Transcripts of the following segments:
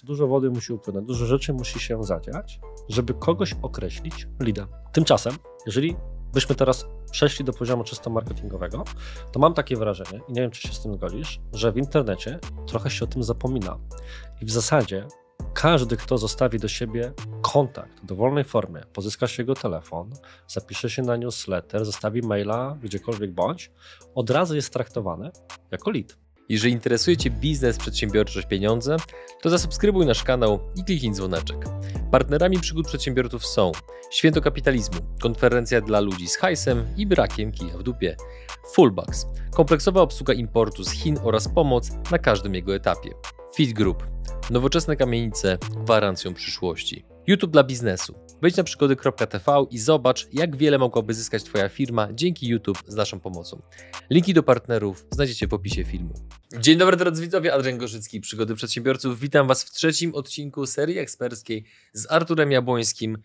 że dużo wody musi upłynąć, dużo rzeczy musi się zadziać, żeby kogoś określić lidem. Tymczasem, jeżeli byśmy teraz przeszli do poziomu czysto marketingowego, to mam takie wrażenie, i nie wiem, czy się z tym zgodzisz, że w internecie trochę się o tym zapomina. I w zasadzie każdy, kto zostawi do siebie kontakt w dowolnej formie, pozyska się jego telefon, zapisze się na newsletter, zostawi maila gdziekolwiek bądź, od razu jest traktowany jako lead. Jeżeli interesuje Cię biznes, przedsiębiorczość, pieniądze, to zasubskrybuj nasz kanał i kliknij dzwoneczek. Partnerami przygód przedsiębiorców są Święto Kapitalizmu, konferencja dla ludzi z hajsem i brakiem kija w dupie, Fullbacks, kompleksowa obsługa importu z Chin oraz pomoc na każdym jego etapie, Fit Group, nowoczesne kamienice gwarancją przyszłości. YouTube dla biznesu. Wejdź na przygody.tv i zobacz, jak wiele mogłaby zyskać Twoja firma dzięki YouTube z naszą pomocą. Linki do partnerów znajdziecie w opisie filmu. Dzień dobry drodzy widzowie, Adrian Gorzycki, Przygody Przedsiębiorców. Witam Was w trzecim odcinku serii eksperckiej z Arturem Jabłońskim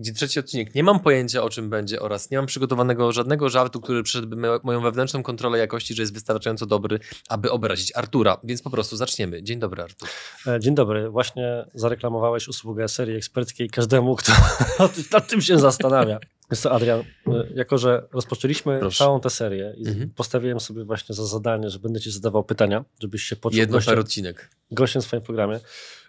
gdzie trzeci odcinek nie mam pojęcia o czym będzie oraz nie mam przygotowanego żadnego żartu, który przyszedłby moją wewnętrzną kontrolę jakości, że jest wystarczająco dobry, aby obrazić Artura. Więc po prostu zaczniemy. Dzień dobry, Artur. E, dzień dobry. Właśnie zareklamowałeś usługę serii eksperckiej każdemu, kto nad tym się zastanawia. Jest to Adrian, e, jako że rozpoczęliśmy Proszę. całą tę serię i mhm. postawiłem sobie właśnie za zadanie, że będę ci zadawał pytania, żebyś się poczuł Jedno gościem, odcinek. gościem w swoim programie.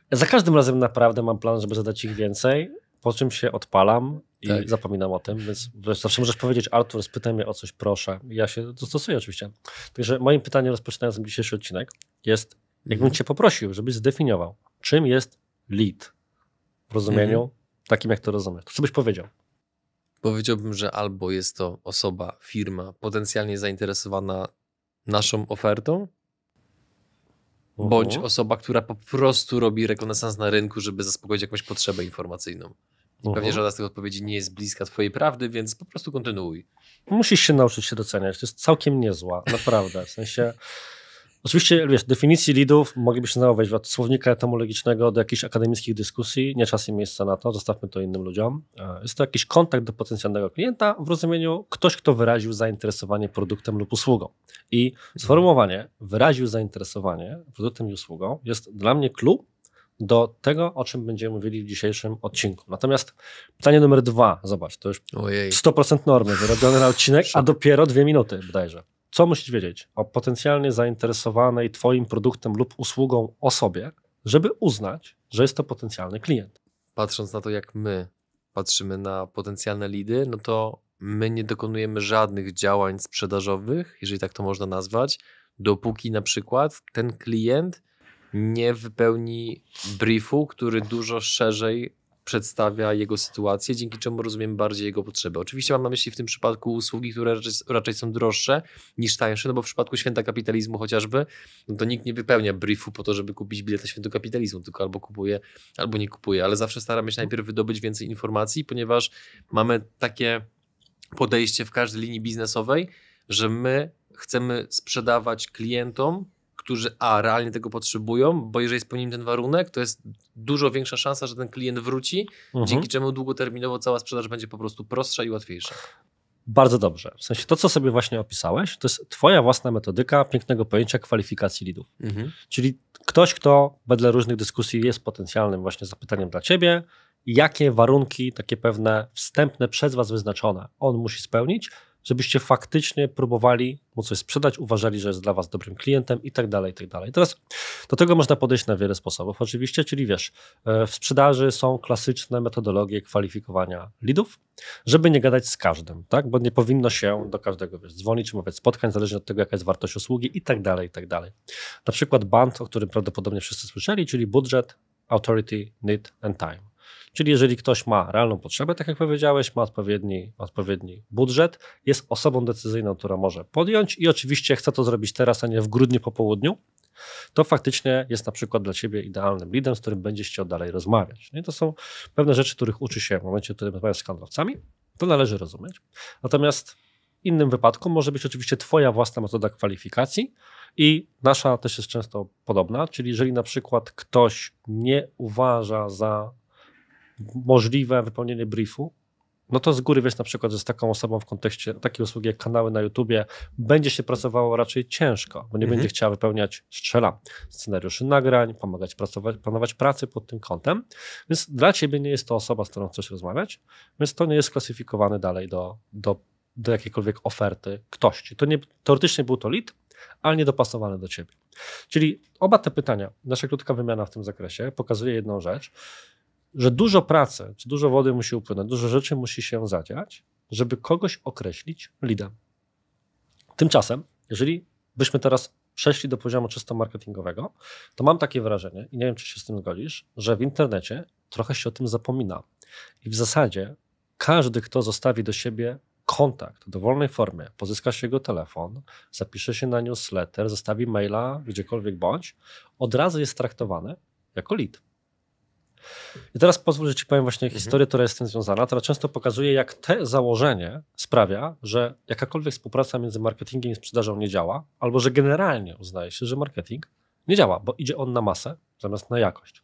E, za każdym razem naprawdę mam plan, żeby zadać ich więcej, po czym się odpalam i tak. zapominam o tym, więc zawsze możesz powiedzieć, Artur, spytaj mnie o coś, proszę. Ja się dostosuję oczywiście. Także moim pytaniem rozpoczynając dzisiejszy odcinek jest, jakbym mhm. cię poprosił, żebyś zdefiniował, czym jest lead w rozumieniu mhm. takim, jak to rozumiesz. Co byś powiedział? Powiedziałbym, że albo jest to osoba, firma potencjalnie zainteresowana naszą ofertą, bądź mhm. osoba, która po prostu robi rekonesans na rynku, żeby zaspokoić jakąś potrzebę informacyjną. Uh-huh. Pewnie mhm. żadna z tych odpowiedzi nie jest bliska twojej prawdy, więc po prostu kontynuuj. Musisz się nauczyć się doceniać. To jest całkiem niezła, naprawdę. W sensie... Oczywiście, wiesz, definicji lidów moglibyśmy znaleźć wejść od słownika etymologicznego do jakichś akademickich dyskusji. Nie czas i miejsca na to, zostawmy to innym ludziom. E, jest to jakiś kontakt do potencjalnego klienta w rozumieniu ktoś, kto wyraził zainteresowanie produktem lub usługą. I sformułowanie wyraził zainteresowanie produktem i usługą jest dla mnie klub do tego, o czym będziemy mówili w dzisiejszym odcinku. Natomiast pytanie numer dwa, zobacz, to już Ojej. 100% normy wyrobione na odcinek, a dopiero dwie minuty bodajże. Co musisz wiedzieć o potencjalnie zainteresowanej Twoim produktem lub usługą osobie, żeby uznać, że jest to potencjalny klient? Patrząc na to, jak my patrzymy na potencjalne lidy, no to my nie dokonujemy żadnych działań sprzedażowych, jeżeli tak to można nazwać, dopóki na przykład ten klient nie wypełni briefu, który dużo szerzej przedstawia jego sytuację, dzięki czemu rozumiem bardziej jego potrzeby. Oczywiście mam na myśli w tym przypadku usługi, które raczej, raczej są droższe niż tańsze, no bo w przypadku święta kapitalizmu chociażby, no to nikt nie wypełnia briefu po to, żeby kupić bilet na święto kapitalizmu, tylko albo kupuje, albo nie kupuje, ale zawsze staramy się najpierw wydobyć więcej informacji, ponieważ mamy takie podejście w każdej linii biznesowej, że my chcemy sprzedawać klientom którzy A, realnie tego potrzebują, bo jeżeli spełnimy ten warunek, to jest dużo większa szansa, że ten klient wróci, mhm. dzięki czemu długoterminowo cała sprzedaż będzie po prostu prostsza i łatwiejsza. Bardzo dobrze. W sensie to, co sobie właśnie opisałeś, to jest Twoja własna metodyka pięknego pojęcia kwalifikacji lidów. Mhm. Czyli ktoś, kto wedle różnych dyskusji jest potencjalnym właśnie zapytaniem dla Ciebie, jakie warunki takie pewne wstępne przez Was wyznaczone on musi spełnić, żebyście faktycznie próbowali mu coś sprzedać, uważali, że jest dla was dobrym klientem i tak dalej, i tak dalej. Teraz do tego można podejść na wiele sposobów oczywiście, czyli wiesz, e, w sprzedaży są klasyczne metodologie kwalifikowania lidów, żeby nie gadać z każdym, tak? Bo nie powinno się do każdego wiesz, dzwonić, mówić spotkań, zależnie od tego, jaka jest wartość usługi i tak dalej, i tak dalej. Na przykład band, o którym prawdopodobnie wszyscy słyszeli, czyli budżet, authority, need and time. Czyli jeżeli ktoś ma realną potrzebę, tak jak powiedziałeś, ma odpowiedni, odpowiedni budżet, jest osobą decyzyjną, która może podjąć i oczywiście chce to zrobić teraz, a nie w grudniu po południu, to faktycznie jest na przykład dla ciebie idealnym lidem, z którym będziesz chciał dalej rozmawiać. Nie? No to są pewne rzeczy, których uczy się w momencie, w którym rozmawiasz z handlowcami, to należy rozumieć. Natomiast innym wypadku może być oczywiście Twoja własna metoda kwalifikacji i nasza też jest często podobna, czyli jeżeli na przykład ktoś nie uważa za możliwe wypełnienie briefu, no to z góry wiesz na przykład, że z taką osobą w kontekście takiej usługi jak kanały na YouTubie będzie się pracowało raczej ciężko, bo nie mhm. będzie chciała wypełniać strzelam scenariuszy nagrań, pomagać pracować, planować pracy pod tym kątem, więc dla ciebie nie jest to osoba, z którą chcesz rozmawiać, więc to nie jest klasyfikowane dalej do, do, do jakiejkolwiek oferty ktoś. To nie, teoretycznie był to lead, ale niedopasowany do ciebie. Czyli oba te pytania, nasza krótka wymiana w tym zakresie pokazuje jedną rzecz, że dużo pracy, czy dużo wody musi upłynąć, dużo rzeczy musi się zadziać, żeby kogoś określić lidem. Tymczasem, jeżeli byśmy teraz przeszli do poziomu czysto marketingowego, to mam takie wrażenie, i nie wiem, czy się z tym zgodzisz, że w internecie trochę się o tym zapomina. I w zasadzie każdy, kto zostawi do siebie kontakt w dowolnej formie, pozyska się jego telefon, zapisze się na newsletter, zostawi maila, gdziekolwiek bądź, od razu jest traktowany jako lead. I teraz pozwól, że Ci powiem właśnie mhm. historię, która jest z tym związana, która często pokazuje, jak te założenie sprawia, że jakakolwiek współpraca między marketingiem i sprzedażą nie działa, albo że generalnie uznaje się, że marketing nie działa, bo idzie on na masę zamiast na jakość.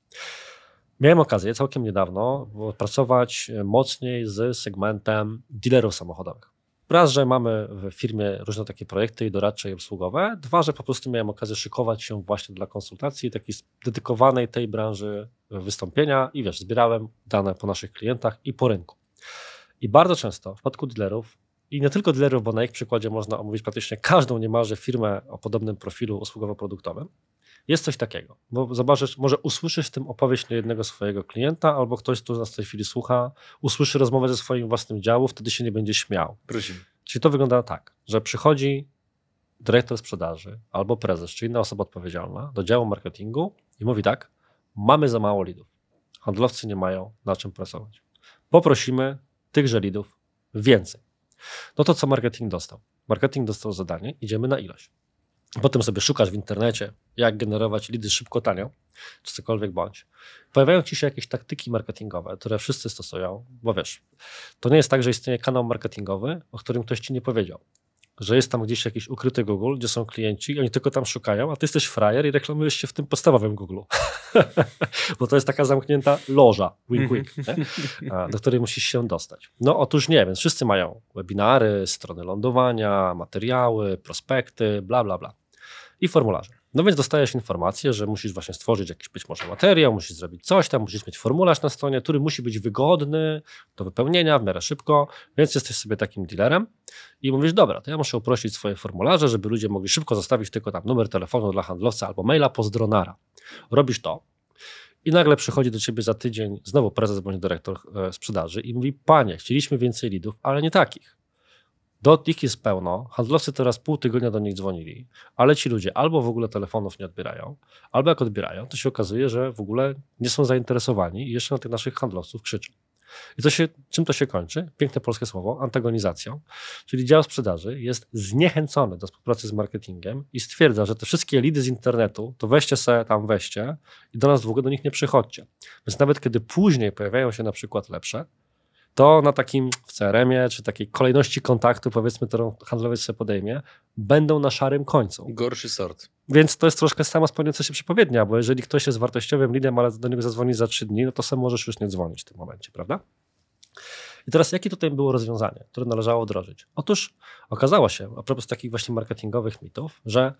Miałem okazję całkiem niedawno pracować mocniej z segmentem dealerów samochodowych. Raz, że mamy w firmie różne takie projekty i doradcze i obsługowe. Dwa, że po prostu miałem okazję szykować się właśnie dla konsultacji takiej dedykowanej tej branży wystąpienia i wiesz, zbierałem dane po naszych klientach i po rynku. I bardzo często w przypadku dealerów i nie tylko dealerów, bo na ich przykładzie można omówić praktycznie każdą niemalże firmę o podobnym profilu usługowo-produktowym, jest coś takiego, bo zobaczysz, może usłyszysz w tym opowieść jednego swojego klienta, albo ktoś, kto nas w tej chwili słucha, usłyszy rozmowę ze swoim własnym działu, wtedy się nie będzie śmiał. Prosimy. Czyli to wygląda tak, że przychodzi dyrektor sprzedaży albo prezes, czy inna osoba odpowiedzialna do działu marketingu i mówi tak, mamy za mało lidów, handlowcy nie mają na czym pracować. Poprosimy tychże lidów więcej. No to co marketing dostał? Marketing dostał zadanie, idziemy na ilość. Potem sobie szukasz w internecie, jak generować lidy szybko, tanio, czy cokolwiek bądź. Pojawiają ci się jakieś taktyki marketingowe, które wszyscy stosują, bo wiesz, to nie jest tak, że istnieje kanał marketingowy, o którym ktoś ci nie powiedział że jest tam gdzieś jakiś ukryty Google, gdzie są klienci, oni tylko tam szukają, a ty jesteś frajer i reklamujesz się w tym podstawowym Google. Bo to jest taka zamknięta loża, wink wink, mhm. do której musisz się dostać. No otóż nie, więc wszyscy mają webinary, strony lądowania, materiały, prospekty, bla bla bla i formularze. No więc dostajesz informację, że musisz właśnie stworzyć jakiś być może materiał, musisz zrobić coś tam, musisz mieć formularz na stronie, który musi być wygodny do wypełnienia w miarę szybko, więc jesteś sobie takim dealerem i mówisz, dobra, to ja muszę uprościć swoje formularze, żeby ludzie mogli szybko zostawić tylko tam numer telefonu dla handlowca albo maila pozdronara. Robisz to i nagle przychodzi do ciebie za tydzień znowu prezes bądź dyrektor e, sprzedaży i mówi, panie, chcieliśmy więcej lidów, ale nie takich. Do nich jest pełno. Handlowcy teraz pół tygodnia do nich dzwonili, ale ci ludzie albo w ogóle telefonów nie odbierają, albo jak odbierają, to się okazuje, że w ogóle nie są zainteresowani i jeszcze na tych naszych handlowców krzyczą. I to się, czym to się kończy? Piękne polskie słowo, antagonizacją. Czyli dział sprzedaży jest zniechęcony do współpracy z marketingiem i stwierdza, że te wszystkie lidy z internetu, to weźcie se tam, weźcie i do nas długo do nich nie przychodźcie. Więc nawet kiedy później pojawiają się na przykład lepsze, to na takim w CRM-ie, czy takiej kolejności kontaktu, powiedzmy, którą handlowiec sobie podejmie, będą na szarym końcu. Gorszy sort. Więc to jest troszkę sama spełniająca się przepowiednia, bo jeżeli ktoś jest wartościowym lidem, ale do niego zadzwoni za trzy dni, no to sam możesz już nie dzwonić w tym momencie, prawda? I teraz jakie tutaj było rozwiązanie, które należało wdrożyć? Otóż okazało się, a propos takich właśnie marketingowych mitów, że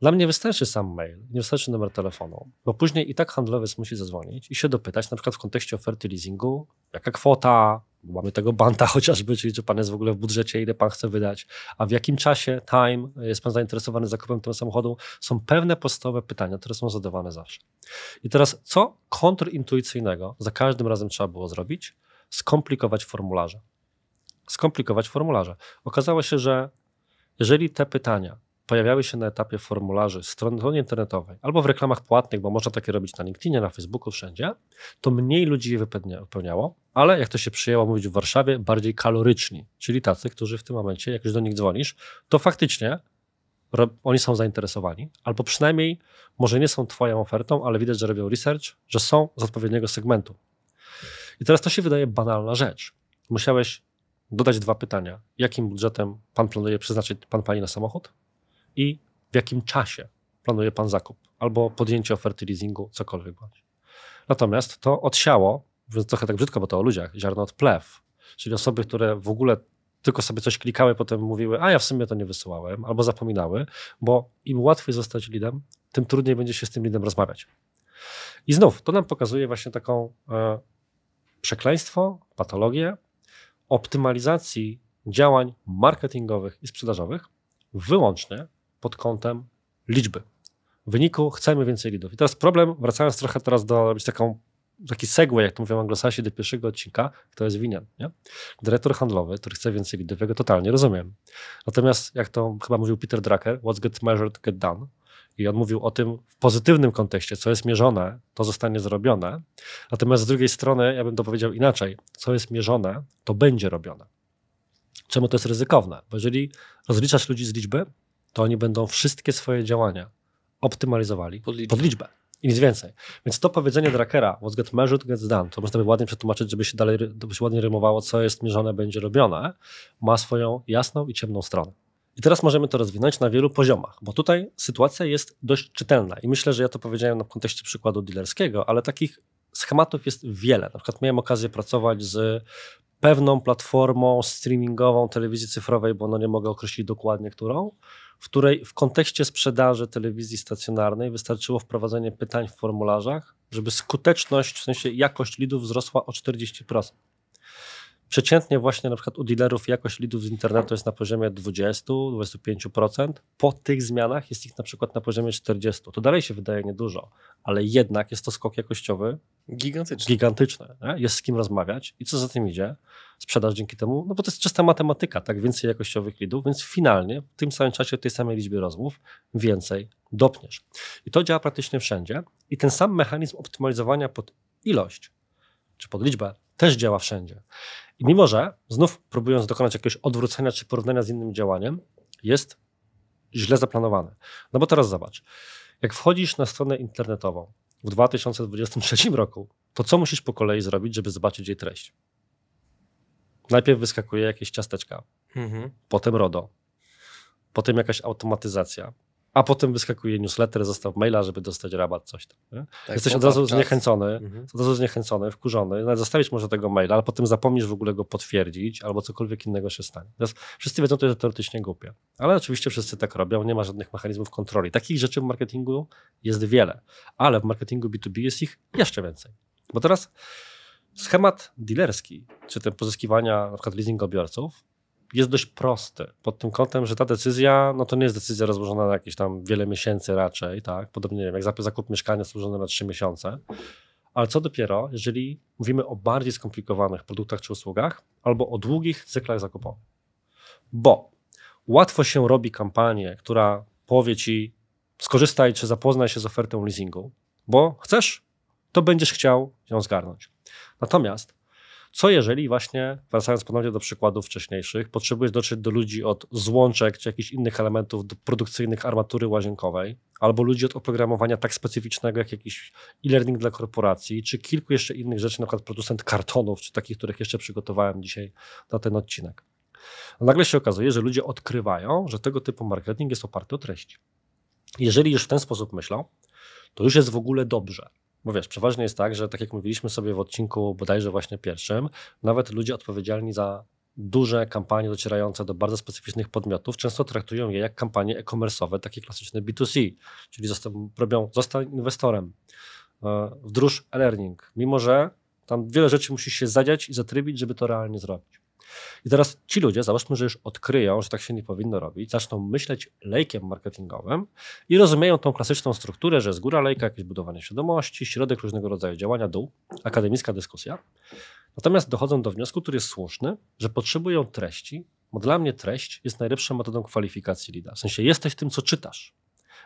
dla mnie wystarczy sam mail, nie wystarczy numer telefonu, bo później i tak handlowiec musi zadzwonić i się dopytać, na przykład w kontekście oferty leasingu, jaka kwota, mamy tego banta chociażby, czyli czy pan jest w ogóle w budżecie, ile pan chce wydać, a w jakim czasie, time e, jest pan zainteresowany zakupem tego samochodu, są pewne podstawowe pytania, które są zadawane zawsze. I teraz, co kontrintuicyjnego za każdym razem trzeba było zrobić? Skomplikować formularze. Skomplikować formularze. Okazało się, że jeżeli te pytania pojawiały się na etapie formularzy strony internetowej albo w reklamach płatnych, bo można takie robić na LinkedInie, na Facebooku, wszędzie, to mniej ludzi je wypełniało, ale jak to się przyjęło mówić w Warszawie, bardziej kaloryczni, czyli tacy, którzy w tym momencie, jak już do nich dzwonisz, to faktycznie oni są zainteresowani, albo przynajmniej może nie są Twoją ofertą, ale widać, że robią research, że są z odpowiedniego segmentu. I teraz to się wydaje banalna rzecz. Musiałeś dodać dwa pytania. Jakim budżetem pan planuje przeznaczyć pan pani na samochód? i w jakim czasie planuje Pan zakup albo podjęcie oferty leasingu, cokolwiek bądź. Natomiast to odsiało, więc trochę tak brzydko, bo to o ludziach, ziarno od plew, czyli osoby, które w ogóle tylko sobie coś klikały, potem mówiły, a ja w sumie to nie wysyłałem, albo zapominały, bo im łatwiej zostać lidem, tym trudniej będzie się z tym lidem rozmawiać. I znów, to nam pokazuje właśnie taką e, przekleństwo, patologię optymalizacji działań marketingowych i sprzedażowych wyłącznie pod kątem liczby. W wyniku chcemy więcej lidów. I teraz problem, wracając trochę teraz do robić taką, taki segue, jak to mówią anglosasi, do pierwszego odcinka, kto jest winien. Nie? Dyrektor handlowy, który chce więcej lidów, ja go totalnie rozumiem. Natomiast, jak to chyba mówił Peter Drucker, what's get measured, get done. I on mówił o tym w pozytywnym kontekście, co jest mierzone, to zostanie zrobione. Natomiast z drugiej strony, ja bym to powiedział inaczej, co jest mierzone, to będzie robione. Czemu to jest ryzykowne? Bo jeżeli rozliczasz ludzi z liczby, to oni będą wszystkie swoje działania optymalizowali pod liczbę. Pod liczbę. I nic więcej. Więc to powiedzenie Drakera, what's got measured gets done, to można by ładnie przetłumaczyć, żeby się dalej, żeby się ładnie rymowało, co jest mierzone, będzie robione, ma swoją jasną i ciemną stronę. I teraz możemy to rozwinąć na wielu poziomach, bo tutaj sytuacja jest dość czytelna i myślę, że ja to powiedziałem na kontekście przykładu dealerskiego, ale takich schematów jest wiele. Na przykład miałem okazję pracować z pewną platformą streamingową telewizji cyfrowej, bo no nie mogę określić dokładnie którą, w której w kontekście sprzedaży telewizji stacjonarnej wystarczyło wprowadzenie pytań w formularzach, żeby skuteczność, w sensie jakość lidów wzrosła o 40%. Przeciętnie właśnie na przykład u dealerów jakość lidów z internetu jest na poziomie 20-25%. Po tych zmianach jest ich na przykład na poziomie 40%. To dalej się wydaje niedużo, ale jednak jest to skok jakościowy gigantyczny. gigantyczny nie? Jest z kim rozmawiać i co za tym idzie? Sprzedaż dzięki temu, no bo to jest czysta matematyka, tak? Więcej jakościowych lidów, więc finalnie w tym samym czasie, w tej samej liczbie rozmów więcej dopniesz. I to działa praktycznie wszędzie i ten sam mechanizm optymalizowania pod ilość czy pod liczbę też działa wszędzie. I mimo, że znów próbując dokonać jakiegoś odwrócenia czy porównania z innym działaniem, jest źle zaplanowane. No bo teraz zobacz, jak wchodzisz na stronę internetową w 2023 roku, to co musisz po kolei zrobić, żeby zobaczyć jej treść? Najpierw wyskakuje jakieś ciasteczka, mhm. potem RODO, potem jakaś automatyzacja, a potem wyskakuje newsletter, zostaw maila, żeby dostać rabat, coś tam. Tak, Jesteś od razu czas. zniechęcony, mhm. od razu zniechęcony, wkurzony, nawet zostawić może tego maila, ale potem zapomnisz w ogóle go potwierdzić, albo cokolwiek innego się stanie. Teraz wszyscy wiedzą, to jest teoretycznie głupie, ale oczywiście wszyscy tak robią, nie ma żadnych mechanizmów kontroli. Takich rzeczy w marketingu jest wiele, ale w marketingu B2B jest ich jeszcze więcej. Bo teraz schemat dealerski, czy ten pozyskiwania na przykład leasingobiorców, jest dość prosty pod tym kątem, że ta decyzja, no to nie jest decyzja rozłożona na jakieś tam wiele miesięcy raczej, tak? Podobnie, nie wiem, jak zakup mieszkania służony na trzy miesiące. Ale co dopiero, jeżeli mówimy o bardziej skomplikowanych produktach czy usługach albo o długich cyklach zakupowych. Bo łatwo się robi kampanię, która powie ci skorzystaj czy zapoznaj się z ofertą leasingu, bo chcesz, to będziesz chciał ją zgarnąć. Natomiast co jeżeli właśnie, wracając ponownie do przykładów wcześniejszych, potrzebujesz dotrzeć do ludzi od złączek czy jakichś innych elementów produkcyjnych armatury łazienkowej, albo ludzi od oprogramowania tak specyficznego jak jakiś e-learning dla korporacji, czy kilku jeszcze innych rzeczy, na przykład producent kartonów, czy takich, których jeszcze przygotowałem dzisiaj na ten odcinek. No nagle się okazuje, że ludzie odkrywają, że tego typu marketing jest oparty o treść. Jeżeli już w ten sposób myślą, to już jest w ogóle dobrze. Bo wiesz, przeważnie jest tak, że tak jak mówiliśmy sobie w odcinku bodajże właśnie pierwszym, nawet ludzie odpowiedzialni za duże kampanie docierające do bardzo specyficznych podmiotów często traktują je jak kampanie e-commerce'owe, takie klasyczne B2C, czyli zostaw, robią zostań inwestorem, e, wdróż e-learning, mimo że tam wiele rzeczy musi się zadziać i zatrybić, żeby to realnie zrobić. I teraz ci ludzie, załóżmy, że już odkryją, że tak się nie powinno robić, zaczną myśleć lejkiem marketingowym i rozumieją tą klasyczną strukturę, że z góra lejka jakieś budowanie świadomości, środek różnego rodzaju działania, dół, akademicka dyskusja. Natomiast dochodzą do wniosku, który jest słuszny, że potrzebują treści, bo dla mnie treść jest najlepszą metodą kwalifikacji lida. W sensie jesteś tym, co czytasz.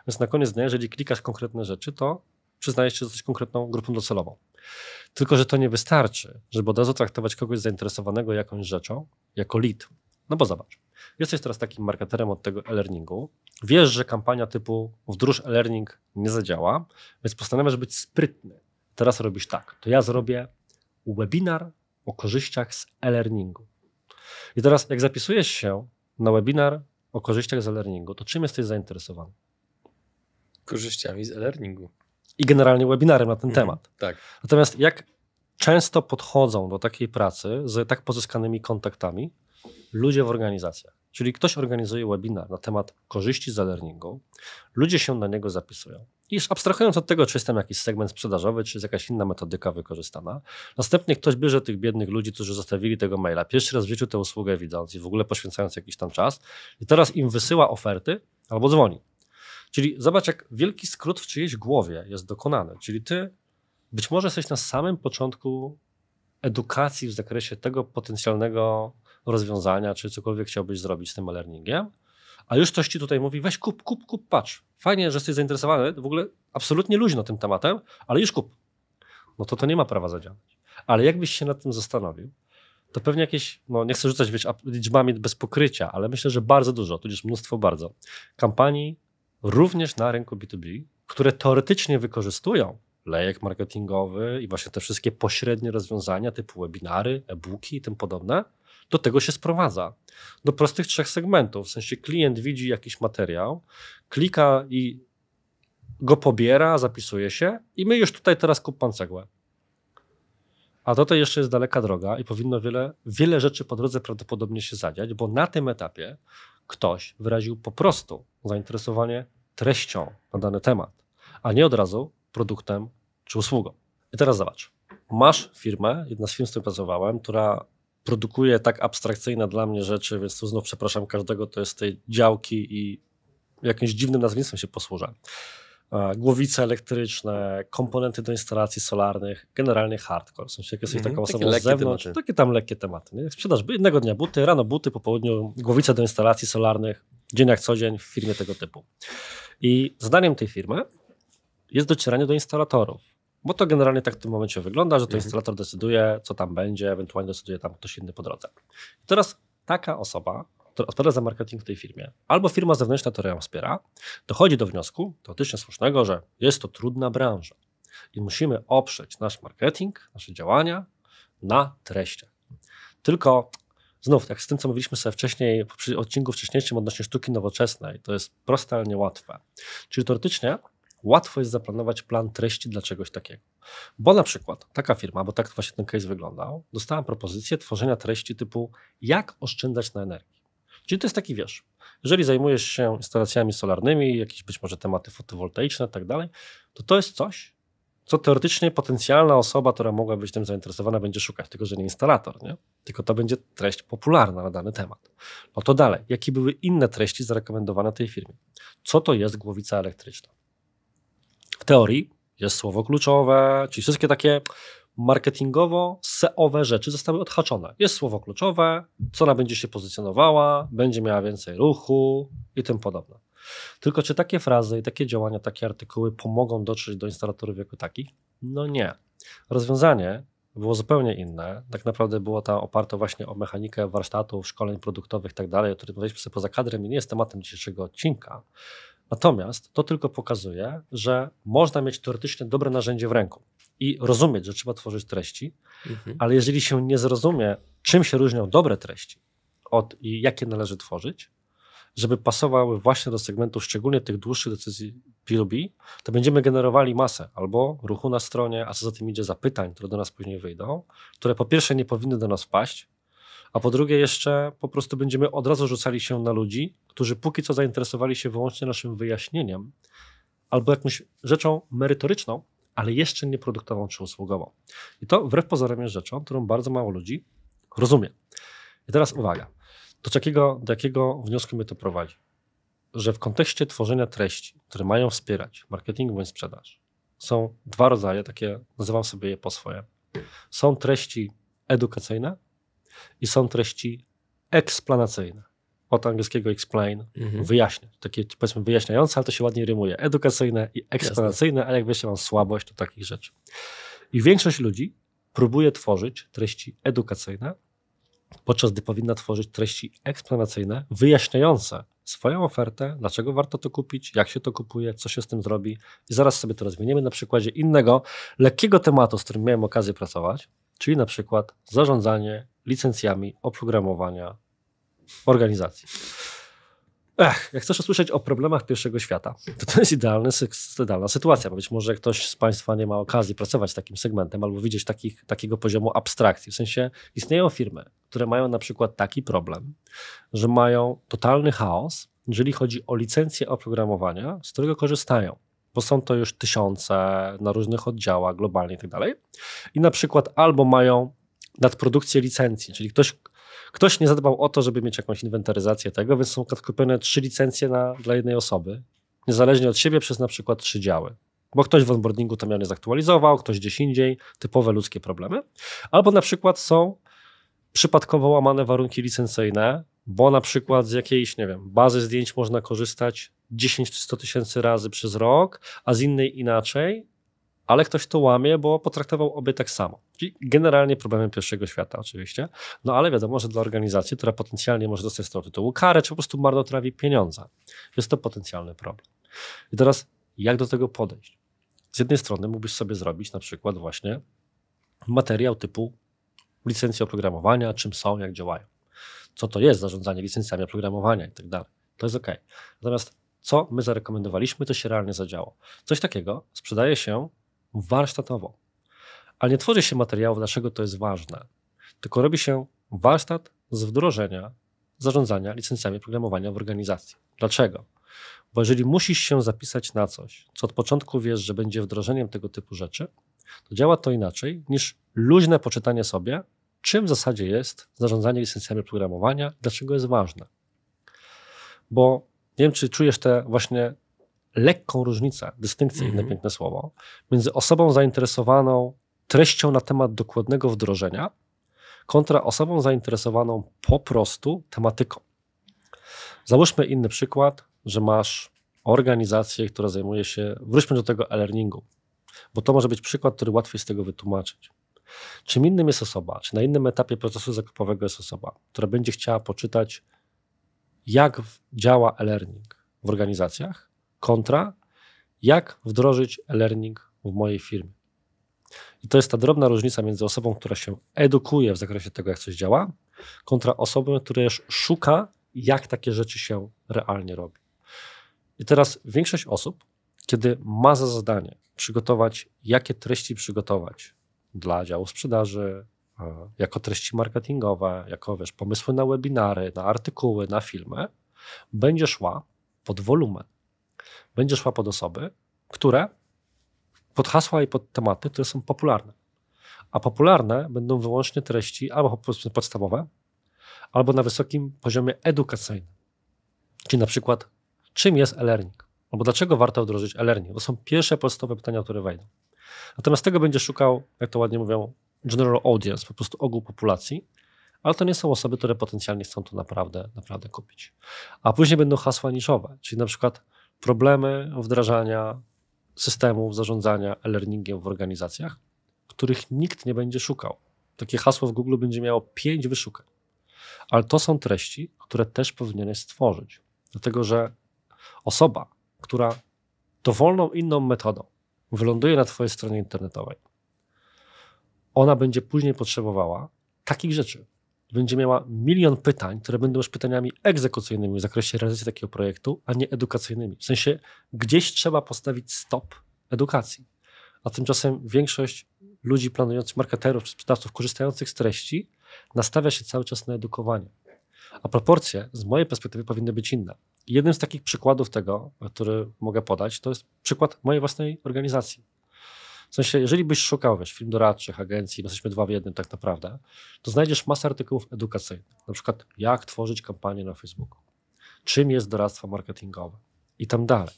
Więc na koniec dnia, jeżeli klikasz konkretne rzeczy, to przyznajesz się za coś konkretną grupą docelową. Tylko, że to nie wystarczy, żeby od razu traktować kogoś zainteresowanego jakąś rzeczą jako lead. No bo zobacz, jesteś teraz takim marketerem od tego e-learningu, wiesz, że kampania typu wdróż e-learning nie zadziała, więc postanawiasz być sprytny. Teraz robisz tak, to ja zrobię webinar o korzyściach z e-learningu. I teraz jak zapisujesz się na webinar o korzyściach z e-learningu, to czym jesteś zainteresowany? Korzyściami z e-learningu i generalnie webinarem na ten mhm, temat. Tak. Natomiast jak często podchodzą do takiej pracy z tak pozyskanymi kontaktami ludzie w organizacjach? Czyli ktoś organizuje webinar na temat korzyści z e-learningu, ludzie się na niego zapisują. I abstrahując od tego, czy jest tam jakiś segment sprzedażowy, czy jest jakaś inna metodyka wykorzystana, następnie ktoś bierze tych biednych ludzi, którzy zostawili tego maila, pierwszy raz w życiu tę usługę widząc i w ogóle poświęcając jakiś tam czas, i teraz im wysyła oferty albo dzwoni. Czyli zobacz, jak wielki skrót w czyjejś głowie jest dokonany. Czyli ty być może jesteś na samym początku edukacji w zakresie tego potencjalnego rozwiązania, czy cokolwiek chciałbyś zrobić z tym learningiem, a już ktoś ci tutaj mówi, weź kup, kup, kup, patrz. Fajnie, że jesteś zainteresowany, w ogóle absolutnie luźno tym tematem, ale już kup. No to to nie ma prawa zadziałać. Ale jakbyś się nad tym zastanowił, to pewnie jakieś, no nie chcę rzucać wiesz, liczbami bez pokrycia, ale myślę, że bardzo dużo, tudzież mnóstwo bardzo, kampanii również na rynku B2B, które teoretycznie wykorzystują lejek marketingowy i właśnie te wszystkie pośrednie rozwiązania typu webinary, e-booki i tym podobne, do tego się sprowadza. Do prostych trzech segmentów. W sensie klient widzi jakiś materiał, klika i go pobiera, zapisuje się i my już tutaj teraz kup pan cegłę. A do tej jeszcze jest daleka droga i powinno wiele, wiele rzeczy po drodze prawdopodobnie się zadziać, bo na tym etapie ktoś wyraził po prostu zainteresowanie treścią na dany temat, a nie od razu produktem czy usługą. I teraz zobacz. Masz firmę, jedna z firm, z którą pracowałem, która produkuje tak abstrakcyjne dla mnie rzeczy, więc tu znów przepraszam każdego, to jest tej działki i jakimś dziwnym nazwiskiem się posłużę. E, głowice elektryczne, komponenty do instalacji solarnych, generalnie hardcore. W sensie, jak jesteś mm taką osobą z zewnątrz, tematy. takie tam lekkie tematy. Nie? Sprzedaż jednego dnia buty, rano buty, po południu głowice do instalacji solarnych, dzień jak co dzień w firmie tego typu. I zadaniem tej firmy jest docieranie do instalatorów. Bo to generalnie tak w tym momencie wygląda, że to mhm. instalator decyduje, co tam będzie, ewentualnie decyduje tam ktoś inny po drodze. I teraz taka osoba odpowiada za marketing w tej firmie, albo firma zewnętrzna, która ją wspiera, dochodzi do wniosku, teoretycznie słusznego, że jest to trudna branża i musimy oprzeć nasz marketing, nasze działania na treściach. Tylko znów, jak z tym, co mówiliśmy sobie wcześniej, przy odcinku wcześniejszym odnośnie sztuki nowoczesnej, to jest proste, ale niełatwe. Czyli teoretycznie łatwo jest zaplanować plan treści dla czegoś takiego. Bo na przykład taka firma, bo tak właśnie ten case wyglądał, dostała propozycję tworzenia treści typu jak oszczędzać na energii. Czyli to jest taki wiesz, jeżeli zajmujesz się instalacjami solarnymi, jakieś być może tematy fotowoltaiczne i tak dalej, to to jest coś, co teoretycznie potencjalna osoba, która mogła być tym zainteresowana, będzie szukać, tylko że nie instalator, nie? tylko to będzie treść popularna na dany temat. No to dalej, jakie były inne treści zarekomendowane tej firmie? Co to jest głowica elektryczna? W teorii jest słowo kluczowe, czyli wszystkie takie marketingowo SEOwe rzeczy zostały odhaczone. Jest słowo kluczowe, strona będzie się pozycjonowała, będzie miała więcej ruchu i tym podobne. Tylko czy takie frazy i takie działania, takie artykuły pomogą dotrzeć do instalatorów jako takich? No nie. Rozwiązanie było zupełnie inne. Tak naprawdę było to oparte właśnie o mechanikę warsztatów, szkoleń produktowych tak dalej, o których mówiliśmy sobie poza kadrem i nie jest tematem dzisiejszego odcinka. Natomiast to tylko pokazuje, że można mieć teoretycznie dobre narzędzie w ręku i rozumieć, że trzeba tworzyć treści, mhm. ale jeżeli się nie zrozumie, czym się różnią dobre treści od i jakie należy tworzyć, żeby pasowały właśnie do segmentów, szczególnie tych dłuższych decyzji B2B, to będziemy generowali masę albo ruchu na stronie, a co za tym idzie zapytań, które do nas później wyjdą, które po pierwsze nie powinny do nas paść, a po drugie jeszcze po prostu będziemy od razu rzucali się na ludzi, którzy póki co zainteresowali się wyłącznie naszym wyjaśnieniem albo jakąś rzeczą merytoryczną, ale jeszcze nie produktową czy usługową. I to wbrew pozorom jest rzeczą, którą bardzo mało ludzi rozumie. I teraz uwaga, do, jakiego, do jakiego wniosku mnie to prowadzi? Że w kontekście tworzenia treści, które mają wspierać marketing bądź sprzedaż, są dwa rodzaje, takie nazywam sobie je po swoje. Są treści edukacyjne i są treści eksplanacyjne od angielskiego explain, mhm. wyjaśnia, takie powiedzmy wyjaśniające, ale to się ładnie rymuje, edukacyjne i eksplanacyjne, ale jak wiecie, mam słabość do takich rzeczy. I większość ludzi próbuje tworzyć treści edukacyjne, podczas gdy powinna tworzyć treści eksplanacyjne, wyjaśniające swoją ofertę, dlaczego warto to kupić, jak się to kupuje, co się z tym zrobi. I zaraz sobie to rozwiniemy na przykładzie innego, lekkiego tematu, z którym miałem okazję pracować, czyli na przykład zarządzanie licencjami oprogramowania organizacji. Ech, jak chcesz usłyszeć o problemach pierwszego świata, to to jest idealny, idealna sytuacja. Być może ktoś z Państwa nie ma okazji pracować z takim segmentem albo widzieć takich, takiego poziomu abstrakcji. W sensie istnieją firmy, które mają na przykład taki problem, że mają totalny chaos, jeżeli chodzi o licencje oprogramowania, z którego korzystają bo są to już tysiące na różnych oddziałach globalnie i tak dalej. I na przykład albo mają nadprodukcję licencji, czyli ktoś, ktoś nie zadbał o to, żeby mieć jakąś inwentaryzację tego, więc są tak kupione trzy licencje na, dla jednej osoby, niezależnie od siebie przez na przykład trzy działy. Bo ktoś w onboardingu to miał nie zaktualizował, ktoś gdzieś indziej, typowe ludzkie problemy. Albo na przykład są przypadkowo łamane warunki licencyjne, bo na przykład z jakiejś, nie wiem, bazy zdjęć można korzystać 10 czy 100 tysięcy razy przez rok, a z innej inaczej, ale ktoś to łamie, bo potraktował obie tak samo. Czyli generalnie problemem pierwszego świata oczywiście, no ale wiadomo, że dla organizacji, która potencjalnie może dostać z tego tytułu karę, czy po prostu marnotrawi pieniądze, jest to potencjalny problem. I teraz jak do tego podejść? Z jednej strony mógłbyś sobie zrobić na przykład właśnie materiał typu licencje oprogramowania, czym są, jak działają. Co to jest zarządzanie licencjami oprogramowania i tak dalej. To jest ok. Natomiast co my zarekomendowaliśmy, to się realnie zadziało. Coś takiego sprzedaje się warsztatowo. A nie tworzy się materiałów, dlaczego to jest ważne, tylko robi się warsztat z wdrożenia zarządzania licencjami programowania w organizacji. Dlaczego? Bo jeżeli musisz się zapisać na coś, co od początku wiesz, że będzie wdrożeniem tego typu rzeczy, to działa to inaczej niż luźne poczytanie sobie, czym w zasadzie jest zarządzanie licencjami programowania, dlaczego jest ważne. Bo nie wiem, czy czujesz te właśnie lekką różnicę, dystynkcję, inne mm -hmm. piękne słowo, między osobą zainteresowaną treścią na temat dokładnego wdrożenia, kontra osobą zainteresowaną po prostu tematyką. Załóżmy inny przykład, że masz organizację, która zajmuje się, wróćmy do tego e-learningu, bo to może być przykład, który łatwiej z tego wytłumaczyć. Czym innym jest osoba, czy na innym etapie procesu zakupowego jest osoba, która będzie chciała poczytać, jak działa e-learning w organizacjach, kontra jak wdrożyć e-learning w mojej firmie. I to jest ta drobna różnica między osobą, która się edukuje w zakresie tego, jak coś działa, kontra osobą, która już szuka, jak takie rzeczy się realnie robi. I teraz większość osób, kiedy ma za zadanie przygotować, jakie treści przygotować dla działu sprzedaży, jako treści marketingowe, jako wiesz, pomysły na webinary, na artykuły, na filmy, będzie szła pod wolumen będzie szła pod osoby, które pod hasła i pod tematy, które są popularne. A popularne będą wyłącznie treści albo podstawowe, albo na wysokim poziomie edukacyjnym. Czyli na przykład, czym jest e-learning? Albo dlaczego warto wdrożyć e-learning? To są pierwsze podstawowe pytania, które wejdą. Natomiast tego będzie szukał, jak to ładnie mówią, general audience, po prostu ogół populacji, ale to nie są osoby, które potencjalnie chcą to naprawdę, naprawdę kupić. A później będą hasła niszowe, czyli na przykład problemy wdrażania systemów zarządzania e-learningiem w organizacjach, których nikt nie będzie szukał. Takie hasło w Google będzie miało pięć wyszukań. Ale to są treści, które też powinieneś stworzyć. Dlatego, że osoba, która dowolną inną metodą wyląduje na Twojej stronie internetowej, ona będzie później potrzebowała takich rzeczy będzie miała milion pytań, które będą już pytaniami egzekucyjnymi w zakresie realizacji takiego projektu, a nie edukacyjnymi. W sensie gdzieś trzeba postawić stop edukacji. A tymczasem większość ludzi planujących, marketerów czy sprzedawców korzystających z treści nastawia się cały czas na edukowanie. A proporcje z mojej perspektywy powinny być inne. Jednym z takich przykładów tego, który mogę podać, to jest przykład mojej własnej organizacji. W sensie, jeżeli byś szukał, wiesz, firm doradczych, agencji, my no jesteśmy dwa w jednym tak naprawdę, to znajdziesz masę artykułów edukacyjnych, na przykład jak tworzyć kampanię na Facebooku, czym jest doradztwo marketingowe i tam dalej.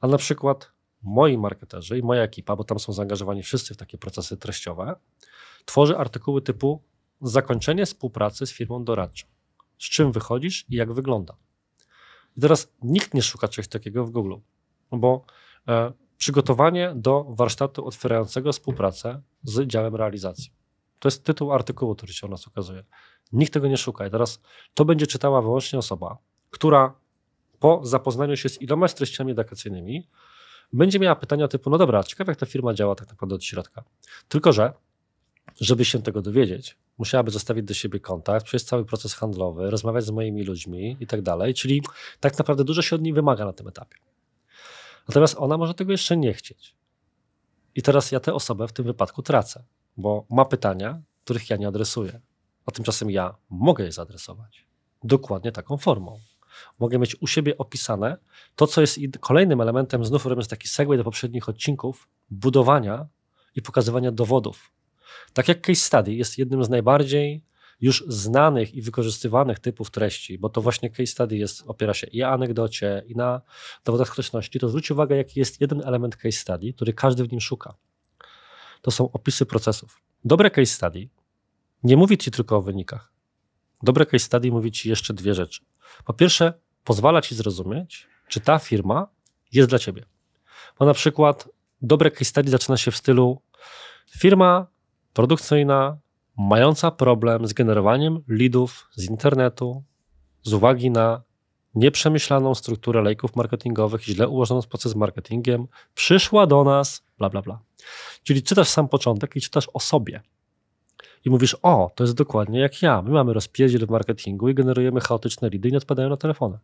A na przykład moi marketerzy i moja ekipa, bo tam są zaangażowani wszyscy w takie procesy treściowe, tworzy artykuły typu zakończenie współpracy z firmą doradczą. Z czym wychodzisz i jak wygląda. I teraz nikt nie szuka czegoś takiego w Google, bo e, Przygotowanie do warsztatu otwierającego współpracę z działem realizacji. To jest tytuł artykułu, który się u nas ukazuje. Nikt tego nie szuka. I teraz to będzie czytała wyłącznie osoba, która po zapoznaniu się z iloma treściami edukacyjnymi będzie miała pytania typu, no dobra, ciekawe jak ta firma działa tak naprawdę od środka. Tylko, że żeby się tego dowiedzieć, musiałaby zostawić do siebie kontakt, przejść cały proces handlowy, rozmawiać z moimi ludźmi i tak dalej. Czyli tak naprawdę dużo się od niej wymaga na tym etapie. Natomiast ona może tego jeszcze nie chcieć. I teraz ja tę osobę w tym wypadku tracę, bo ma pytania, których ja nie adresuję. A tymczasem ja mogę je zadresować dokładnie taką formą. Mogę mieć u siebie opisane to, co jest kolejnym elementem, znów robiąc taki segue do poprzednich odcinków, budowania i pokazywania dowodów. Tak jak case study jest jednym z najbardziej już znanych i wykorzystywanych typów treści, bo to właśnie case study jest, opiera się i na anegdocie, i na dowodach skuteczności, to zwróć uwagę, jaki jest jeden element case study, który każdy w nim szuka. To są opisy procesów. Dobre case study nie mówi ci tylko o wynikach. Dobre case study mówi ci jeszcze dwie rzeczy. Po pierwsze, pozwala ci zrozumieć, czy ta firma jest dla ciebie. Bo na przykład dobre case study zaczyna się w stylu firma produkcyjna, mająca problem z generowaniem leadów z internetu z uwagi na nieprzemyślaną strukturę lejków marketingowych, źle ułożoną proces z marketingiem, przyszła do nas, bla, bla, bla. Czyli czytasz sam początek i czytasz o sobie. I mówisz, o, to jest dokładnie jak ja. My mamy rozpierdziel w marketingu i generujemy chaotyczne lidy i nie odpowiadają na telefony.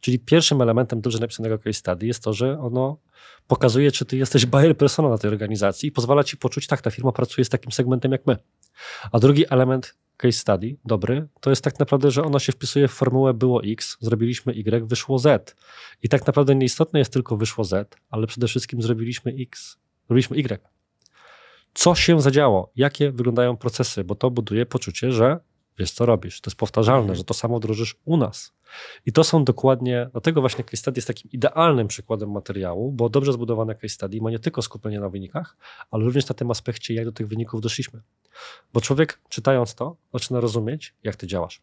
Czyli pierwszym elementem dobrze napisanego case study jest to, że ono pokazuje, czy ty jesteś buyer persona na tej organizacji i pozwala ci poczuć, tak, ta firma pracuje z takim segmentem jak my. A drugi element case study, dobry, to jest tak naprawdę, że ona się wpisuje w formułę było X, zrobiliśmy Y, wyszło Z. I tak naprawdę nieistotne jest tylko wyszło Z, ale przede wszystkim zrobiliśmy X, zrobiliśmy Y. Co się zadziało? Jakie wyglądają procesy? Bo to buduje poczucie, że wiesz co robisz. To jest powtarzalne, mhm. że to samo drożysz u nas. I to są dokładnie, dlatego właśnie case study jest takim idealnym przykładem materiału, bo dobrze zbudowane case study ma nie tylko skupienie na wynikach, ale również na tym aspekcie, jak do tych wyników doszliśmy. Bo człowiek czytając to, zaczyna rozumieć, jak ty działasz.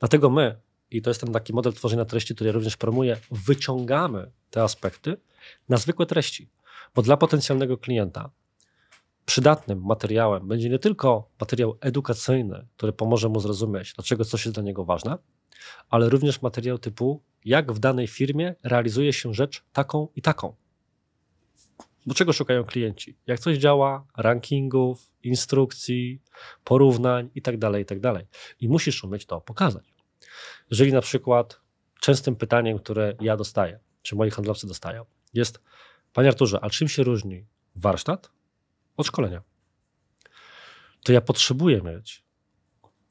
Dlatego my, i to jest ten taki model tworzenia treści, który ja również promuję, wyciągamy te aspekty na zwykłe treści. Bo dla potencjalnego klienta przydatnym materiałem będzie nie tylko materiał edukacyjny, który pomoże mu zrozumieć, dlaczego coś jest dla niego ważne, ale również materiał typu, jak w danej firmie realizuje się rzecz taką i taką. Do czego szukają klienci? Jak coś działa, rankingów, instrukcji, porównań itd., tak itd. Tak I musisz umieć to pokazać. Jeżeli na przykład częstym pytaniem, które ja dostaję, czy moi handlowcy dostają, jest Panie Arturze, a czym się różni warsztat od szkolenia. To ja potrzebuję mieć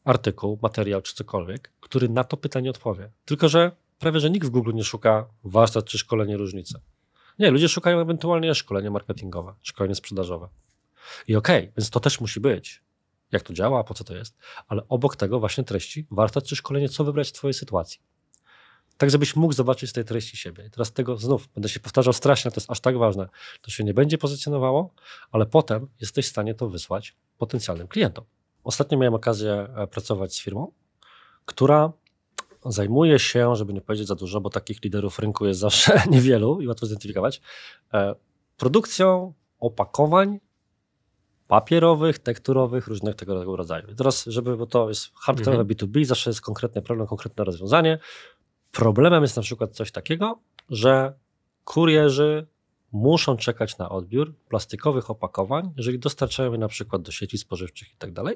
artykuł, materiał czy cokolwiek, który na to pytanie odpowie. Tylko, że prawie, że nikt w Google nie szuka warsztat czy szkolenie różnicy. Nie, ludzie szukają ewentualnie szkolenie marketingowe, szkolenie sprzedażowe. I okej, okay, więc to też musi być. Jak to działa, po co to jest, ale obok tego właśnie treści warsztat czy szkolenie, co wybrać w Twojej sytuacji tak żebyś mógł zobaczyć z tej treści siebie. I teraz tego znów będę się powtarzał strasznie, to jest aż tak ważne. To się nie będzie pozycjonowało, ale potem jesteś w stanie to wysłać potencjalnym klientom. Ostatnio miałem okazję e, pracować z firmą, która zajmuje się, żeby nie powiedzieć za dużo, bo takich liderów rynku jest zawsze niewielu i łatwo zidentyfikować, e, produkcją opakowań papierowych, tekturowych, różnych tego rodzaju. I teraz, żeby, bo to jest hardware mhm. B2B, zawsze jest konkretny problem, konkretne rozwiązanie. Problemem jest na przykład coś takiego, że kurierzy muszą czekać na odbiór plastikowych opakowań, jeżeli dostarczają je na przykład do sieci spożywczych i tak dalej.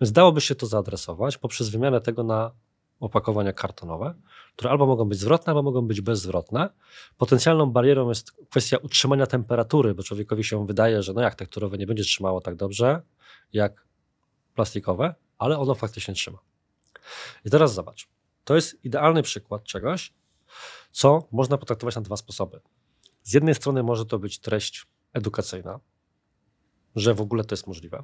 Więc dałoby się to zaadresować poprzez wymianę tego na opakowania kartonowe, które albo mogą być zwrotne, albo mogą być bezwrotne. Potencjalną barierą jest kwestia utrzymania temperatury, bo człowiekowi się wydaje, że no jak tekturowe nie będzie trzymało tak dobrze jak plastikowe, ale ono faktycznie trzyma. I teraz zobacz. To jest idealny przykład czegoś, co można potraktować na dwa sposoby. Z jednej strony może to być treść edukacyjna, że w ogóle to jest możliwe.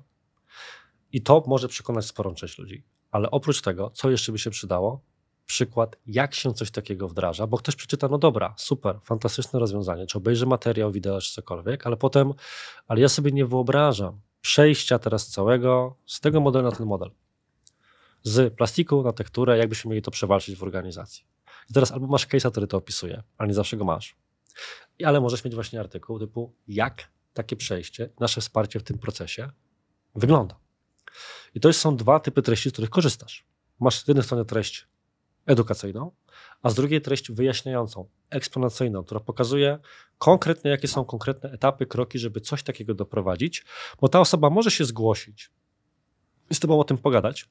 I to może przekonać sporą część ludzi. Ale oprócz tego, co jeszcze by się przydało? Przykład, jak się coś takiego wdraża, bo ktoś przeczyta, no dobra, super, fantastyczne rozwiązanie, czy obejrzy materiał, wideo, czy cokolwiek, ale potem, ale ja sobie nie wyobrażam przejścia teraz całego z tego modelu na ten model z plastiku na tekturę, jakbyśmy mieli to przewalczyć w organizacji. I teraz albo masz case'a, który to opisuje, ale nie zawsze go masz, ale możesz mieć właśnie artykuł typu jak takie przejście, nasze wsparcie w tym procesie wygląda. I to są dwa typy treści, z których korzystasz. Masz z jednej strony treść edukacyjną, a z drugiej treść wyjaśniającą, eksplanacyjną, która pokazuje konkretnie, jakie są konkretne etapy, kroki, żeby coś takiego doprowadzić, bo ta osoba może się zgłosić i z tobą o tym pogadać,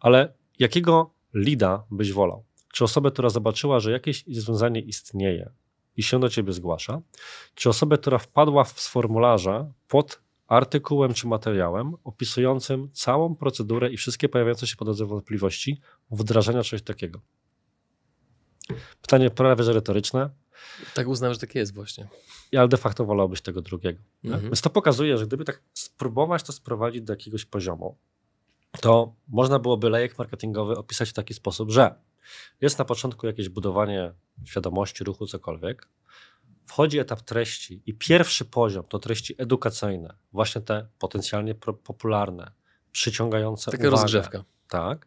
ale jakiego lida byś wolał? Czy osobę, która zobaczyła, że jakieś związanie istnieje i się do ciebie zgłasza, czy osobę, która wpadła w formularza pod artykułem czy materiałem opisującym całą procedurę i wszystkie pojawiające się po drodze wątpliwości wdrażania czegoś takiego? Pytanie prawie że retoryczne. Tak uznam, że takie jest właśnie. Ale de facto wolałbyś tego drugiego. Mhm. Więc to pokazuje, że gdyby tak spróbować to sprowadzić do jakiegoś poziomu, to można byłoby lejek marketingowy opisać w taki sposób, że jest na początku jakieś budowanie świadomości, ruchu, cokolwiek. Wchodzi etap treści i pierwszy poziom to treści edukacyjne, właśnie te potencjalnie popularne, przyciągające Taka uwagę. rozgrzewka. Tak.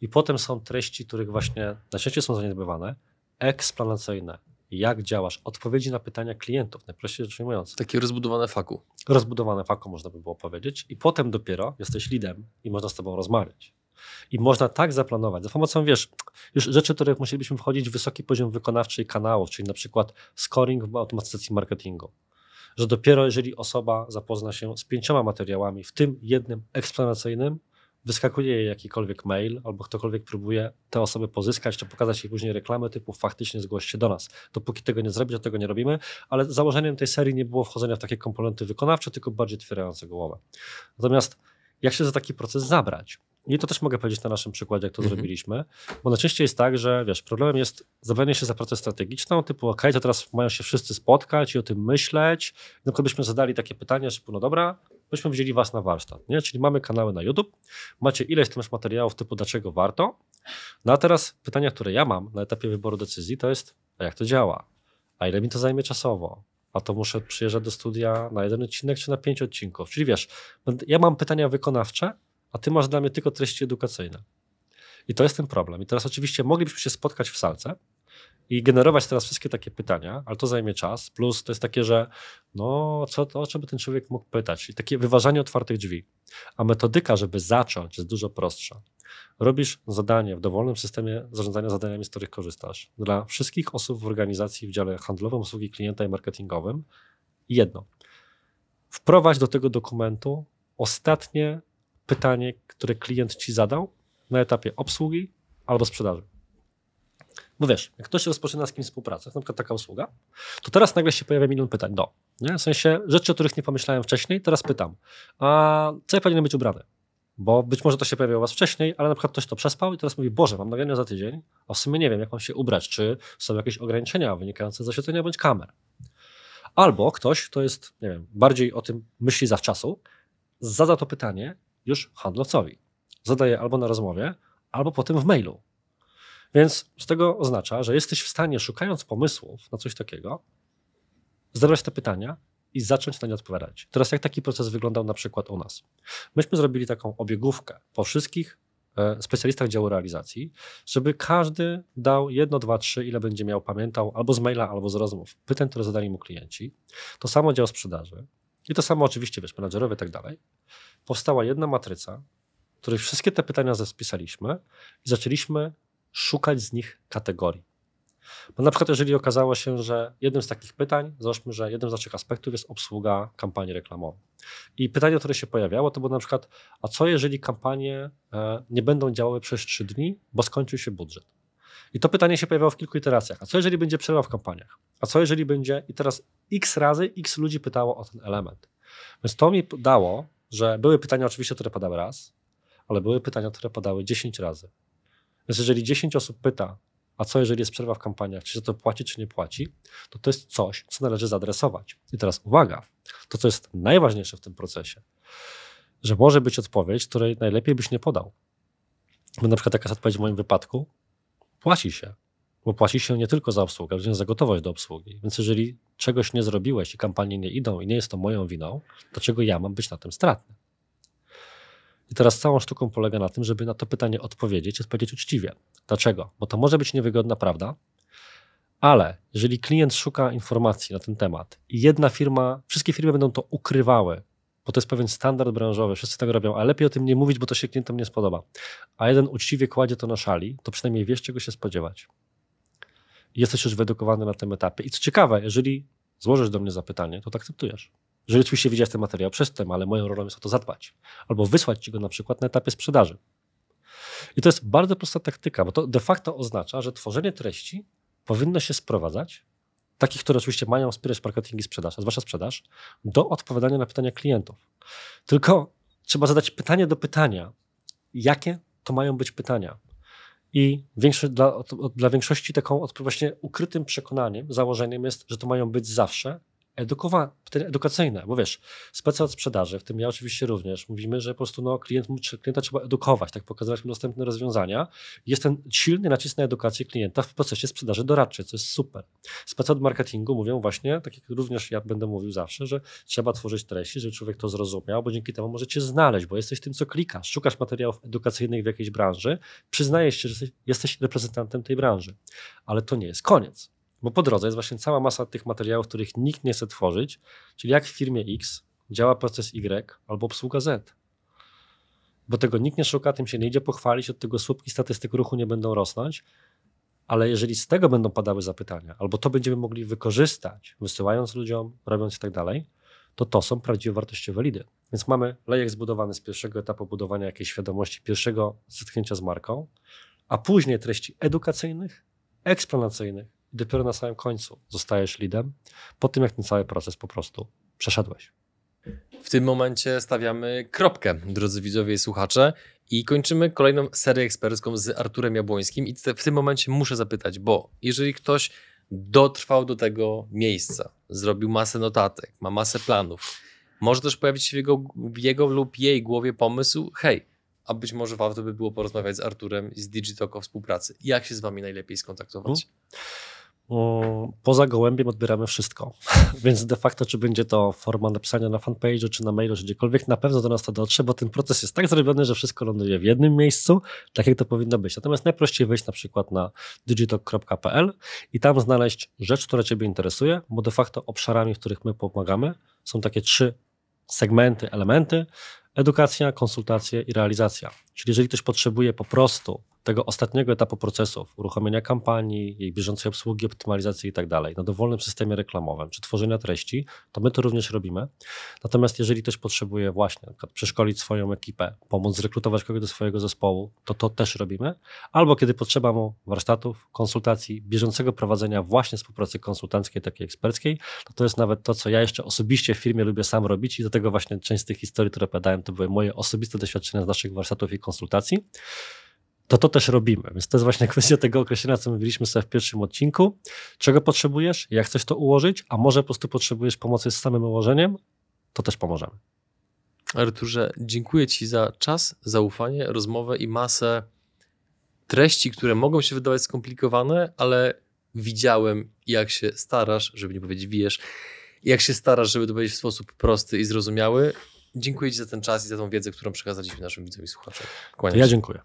I potem są treści, których właśnie świecie są zaniedbywane, eksplanacyjne, jak działasz, odpowiedzi na pytania klientów, najprościej rzecz ujmując. Takie rozbudowane faku. Rozbudowane faku można by było powiedzieć i potem dopiero jesteś lidem i można z tobą rozmawiać. I można tak zaplanować, za pomocą, wiesz, już rzeczy, których musielibyśmy wchodzić, w wysoki poziom wykonawczy kanałów, czyli na przykład scoring w automatyzacji marketingu. Że dopiero jeżeli osoba zapozna się z pięcioma materiałami, w tym jednym eksplanacyjnym, wyskakuje jej jakikolwiek mail albo ktokolwiek próbuje te osoby pozyskać, czy pokazać jej później reklamę typu faktycznie zgłoś się do nas. Dopóki tego nie zrobić, to tego nie robimy, ale założeniem tej serii nie było wchodzenia w takie komponenty wykonawcze, tylko bardziej otwierające głowę. Natomiast jak się za taki proces zabrać? I to też mogę powiedzieć na naszym przykładzie, jak to mhm. zrobiliśmy, bo najczęściej jest tak, że wiesz, problemem jest zabranie się za pracę strategiczną, typu ok, to teraz mają się wszyscy spotkać i o tym myśleć. No, I na byśmy zadali takie pytanie, że no dobra, byśmy wzięli was na warsztat, nie? Czyli mamy kanały na YouTube, macie ileś tam materiałów typu dlaczego warto. No a teraz pytania, które ja mam na etapie wyboru decyzji to jest, a jak to działa? A ile mi to zajmie czasowo? a to muszę przyjeżdżać do studia na jeden odcinek czy na pięć odcinków. Czyli wiesz, no, ja mam pytania wykonawcze, a ty masz dla mnie tylko treści edukacyjne. I to jest ten problem. I teraz oczywiście moglibyśmy się spotkać w salce i generować teraz wszystkie takie pytania, ale to zajmie czas. Plus to jest takie, że no, co to, o czym by ten człowiek mógł pytać? I takie wyważanie otwartych drzwi. A metodyka, żeby zacząć, jest dużo prostsza. Robisz zadanie w dowolnym systemie zarządzania zadaniami, z których korzystasz. Dla wszystkich osób w organizacji w dziale handlowym, usługi klienta i marketingowym jedno. Wprowadź do tego dokumentu ostatnie pytanie, które klient ci zadał na etapie obsługi albo sprzedaży. Bo wiesz, jak ktoś rozpoczyna z kimś współpracę, na przykład taka usługa, to teraz nagle się pojawia milion pytań do. No, nie? W sensie rzeczy, o których nie pomyślałem wcześniej, teraz pytam, a co ja powinienem być ubrane? Bo być może to się pojawiło u Was wcześniej, ale na przykład ktoś to przespał i teraz mówi, Boże, mam nagrania za tydzień, a w sumie nie wiem, jak mam się ubrać, czy są jakieś ograniczenia wynikające z oświetlenia bądź kamer. Albo ktoś, kto jest, nie wiem, bardziej o tym myśli zawczasu, zada to pytanie już handlowcowi. zadaje albo na rozmowie, albo potem w mailu. Więc z tego oznacza, że jesteś w stanie, szukając pomysłów na coś takiego, zadawać te pytania i zacząć na nie odpowiadać. Teraz, jak taki proces wyglądał na przykład u nas? Myśmy zrobili taką obiegówkę po wszystkich e, specjalistach działu realizacji, żeby każdy dał jedno, dwa, trzy, ile będzie miał, pamiętał, albo z maila, albo z rozmów, pytań, które zadali mu klienci. To samo dział sprzedaży, i to samo oczywiście, wiesz, menadżerowie i tak dalej. Powstała jedna matryca, w której wszystkie te pytania spisaliśmy i zaczęliśmy szukać z nich kategorii. Bo na przykład, jeżeli okazało się, że jednym z takich pytań, załóżmy, że jednym z naszych aspektów jest obsługa kampanii reklamowej. I pytanie, które się pojawiało, to było na przykład, a co jeżeli kampanie e, nie będą działały przez trzy dni, bo skończył się budżet? I to pytanie się pojawiało w kilku iteracjach. A co jeżeli będzie przerwa w kampaniach? A co jeżeli będzie, i teraz x razy x ludzi pytało o ten element. Więc to mi dało, że były pytania oczywiście, które padały raz, ale były pytania, które padały 10 razy. Więc jeżeli 10 osób pyta, a co jeżeli jest przerwa w kampaniach, czy się to płaci, czy nie płaci, to to jest coś, co należy zaadresować. I teraz uwaga, to co jest najważniejsze w tym procesie, że może być odpowiedź, której najlepiej byś nie podał. Bo na przykład taka jest odpowiedź w moim wypadku, płaci się, bo płaci się nie tylko za obsługę, ale za gotowość do obsługi. Więc jeżeli czegoś nie zrobiłeś i kampanie nie idą i nie jest to moją winą, dlaczego ja mam być na tym stratny? I teraz całą sztuką polega na tym, żeby na to pytanie odpowiedzieć i odpowiedzieć uczciwie. Dlaczego? Bo to może być niewygodna prawda, ale jeżeli klient szuka informacji na ten temat i jedna firma, wszystkie firmy będą to ukrywały, bo to jest pewien standard branżowy, wszyscy tak robią, a lepiej o tym nie mówić, bo to się klientom nie spodoba. A jeden uczciwie kładzie to na szali, to przynajmniej wiesz, czego się spodziewać. jesteś już wyedukowany na tym etapie. I co ciekawe, jeżeli złożysz do mnie zapytanie, to to akceptujesz. Jeżeli oczywiście widziałeś ten materiał przez ten, ale moją rolą jest o to zadbać. Albo wysłać ci go na przykład na etapie sprzedaży. I to jest bardzo prosta taktyka, bo to de facto oznacza, że tworzenie treści powinno się sprowadzać takich, które oczywiście mają wspierać marketing i sprzedaż, a zwłaszcza sprzedaż, do odpowiadania na pytania klientów. Tylko trzeba zadać pytanie do pytania, jakie to mają być pytania. I dla, dla większości taką właśnie ukrytym przekonaniem, założeniem jest, że to mają być zawsze edukowa- edukacyjne, bo wiesz, specy od sprzedaży, w tym ja oczywiście również, mówimy, że po prostu no, klient, klienta trzeba edukować, tak pokazywać mu dostępne rozwiązania. Jest ten silny nacisk na edukację klienta w procesie sprzedaży doradczej, co jest super. Specy od marketingu mówią właśnie, tak jak również ja będę mówił zawsze, że trzeba tworzyć treści, żeby człowiek to zrozumiał, bo dzięki temu możecie znaleźć, bo jesteś tym, co klikasz, szukasz materiałów edukacyjnych w jakiejś branży, przyznajesz się, że jesteś reprezentantem tej branży. Ale to nie jest koniec bo po drodze jest właśnie cała masa tych materiałów, których nikt nie chce tworzyć, czyli jak w firmie X działa proces Y albo obsługa Z. Bo tego nikt nie szuka, tym się nie idzie pochwalić, od tego słupki statystyk ruchu nie będą rosnąć, ale jeżeli z tego będą padały zapytania, albo to będziemy mogli wykorzystać, wysyłając ludziom, robiąc i tak dalej, to to są prawdziwie wartościowe lidy. Więc mamy lejek zbudowany z pierwszego etapu budowania jakiejś świadomości, pierwszego zetknięcia z marką, a później treści edukacyjnych, eksplanacyjnych, i dopiero na samym końcu zostajesz lidem, po tym jak ten cały proces po prostu przeszedłeś. W tym momencie stawiamy kropkę, drodzy widzowie i słuchacze, i kończymy kolejną serię ekspercką z Arturem Jabłońskim. I te, w tym momencie muszę zapytać, bo jeżeli ktoś dotrwał do tego miejsca, zrobił masę notatek, ma masę planów, może też pojawić się w jego, w jego lub jej głowie pomysł, hej, a być może warto by było porozmawiać z Arturem i z Digitalk o współpracy. Jak się z wami najlepiej skontaktować? Hmm poza gołębiem odbieramy wszystko. Więc de facto, czy będzie to forma napisania na fanpage'u, czy na mailu, czy gdziekolwiek, na pewno do nas to dotrze, bo ten proces jest tak zrobiony, że wszystko ląduje w jednym miejscu, tak jak to powinno być. Natomiast najprościej wejść na przykład na digitalk.pl i tam znaleźć rzecz, która Ciebie interesuje, bo de facto obszarami, w których my pomagamy, są takie trzy segmenty, elementy: edukacja, konsultacje i realizacja. Czyli jeżeli ktoś potrzebuje po prostu tego ostatniego etapu procesów, uruchomienia kampanii, jej bieżącej obsługi, optymalizacji i tak dalej, na dowolnym systemie reklamowym czy tworzenia treści, to my to również robimy. Natomiast jeżeli ktoś potrzebuje właśnie na przykład przeszkolić swoją ekipę, pomóc zrekrutować kogoś do swojego zespołu, to to też robimy. Albo kiedy potrzeba mu warsztatów, konsultacji, bieżącego prowadzenia właśnie współpracy konsultanckiej, takiej eksperckiej, to no to jest nawet to, co ja jeszcze osobiście w firmie lubię sam robić i do tego właśnie część z tych historii, które opowiadałem, to były moje osobiste doświadczenia z naszych warsztatów i konsultacji konsultacji, to to też robimy. Więc to jest właśnie kwestia tego określenia, co mówiliśmy sobie w pierwszym odcinku. Czego potrzebujesz, jak chcesz to ułożyć, a może po prostu potrzebujesz pomocy z samym ułożeniem, to też pomożemy. Arturze, dziękuję Ci za czas, zaufanie, rozmowę i masę treści, które mogą się wydawać skomplikowane, ale widziałem, jak się starasz, żeby nie powiedzieć wiesz, jak się starasz, żeby to powiedzieć w sposób prosty i zrozumiały. Dziękuję Ci za ten czas i za tą wiedzę, którą przekazaliśmy naszym widzom i słuchaczom. Kłaniam ja dziękuję.